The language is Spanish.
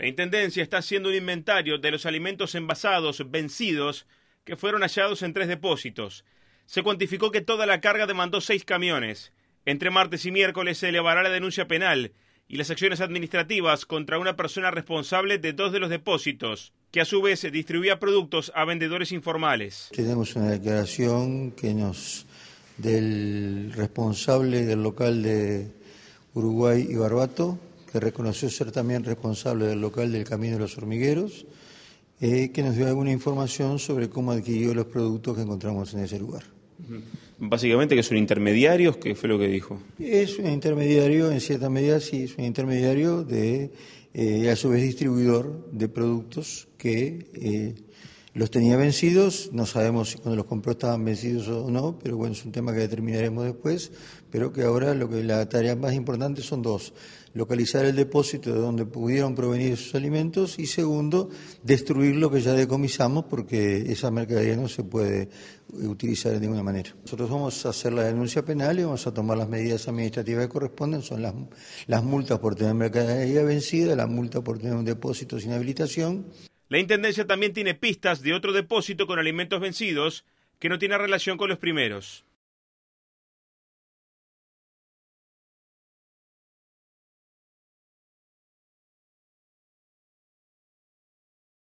La Intendencia está haciendo un inventario de los alimentos envasados vencidos que fueron hallados en tres depósitos. Se cuantificó que toda la carga demandó seis camiones. Entre martes y miércoles se elevará la denuncia penal y las acciones administrativas contra una persona responsable de dos de los depósitos, que a su vez distribuía productos a vendedores informales. Tenemos una declaración que nos del responsable del local de Uruguay y Barbato, que reconoció ser también responsable del local del Camino de los Hormigueros, eh, que nos dio alguna información sobre cómo adquirió los productos que encontramos en ese lugar. Básicamente que son intermediarios? intermediario, ¿qué fue lo que dijo? Es un intermediario, en cierta medida sí, es un intermediario de, eh, a su vez, distribuidor de productos que eh, los tenía vencidos, no sabemos si cuando los compró estaban vencidos o no, pero bueno, es un tema que determinaremos después, pero que ahora lo que la tarea más importante son dos, localizar el depósito de donde pudieron provenir esos alimentos y segundo, destruir lo que ya decomisamos porque esa mercadería no se puede utilizar de ninguna manera. Nosotros vamos a hacer la denuncia penal y vamos a tomar las medidas administrativas que corresponden, son las, las multas por tener mercadería vencida, la multa por tener un depósito sin habilitación. La Intendencia también tiene pistas de otro depósito con alimentos vencidos que no tiene relación con los primeros.